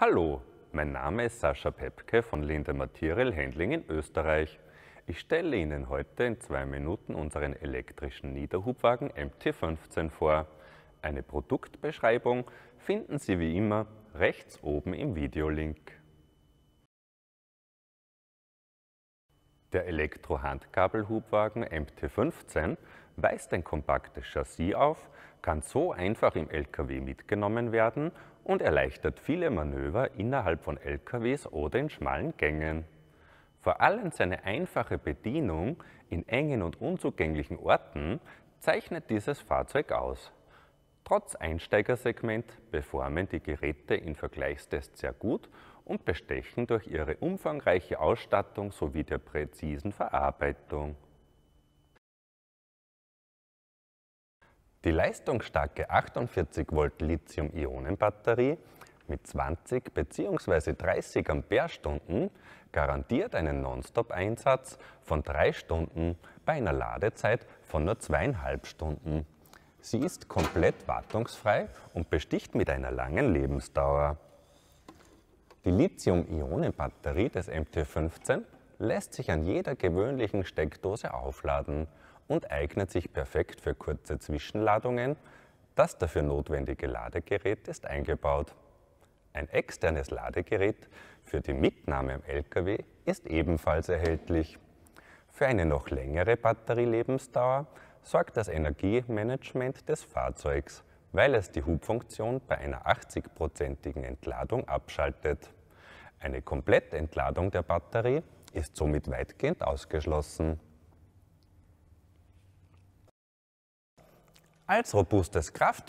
Hallo, mein Name ist Sascha Pepke von Linde Material Handling in Österreich. Ich stelle Ihnen heute in zwei Minuten unseren elektrischen Niederhubwagen MT15 vor. Eine Produktbeschreibung finden Sie wie immer rechts oben im Videolink. Der Elektrohandkabelhubwagen MT15 weist ein kompaktes Chassis auf, kann so einfach im LKW mitgenommen werden und erleichtert viele Manöver innerhalb von LKWs oder in schmalen Gängen. Vor allem seine einfache Bedienung in engen und unzugänglichen Orten zeichnet dieses Fahrzeug aus. Trotz Einsteigersegment performen die Geräte in Vergleichstests sehr gut und bestechen durch ihre umfangreiche Ausstattung sowie der präzisen Verarbeitung. Die leistungsstarke 48 Volt Lithium-Ionen-Batterie mit 20 bzw. 30 Amperestunden garantiert einen Nonstop-Einsatz von 3 Stunden bei einer Ladezeit von nur zweieinhalb Stunden. Sie ist komplett wartungsfrei und besticht mit einer langen Lebensdauer. Die Lithium-Ionen-Batterie des MT15 lässt sich an jeder gewöhnlichen Steckdose aufladen und eignet sich perfekt für kurze Zwischenladungen. Das dafür notwendige Ladegerät ist eingebaut. Ein externes Ladegerät für die Mitnahme im LKW ist ebenfalls erhältlich. Für eine noch längere Batterielebensdauer sorgt das Energiemanagement des Fahrzeugs, weil es die Hubfunktion bei einer 80-prozentigen Entladung abschaltet. Eine Komplettentladung der Batterie ist somit weitgehend ausgeschlossen. Als robustes Kraftwerk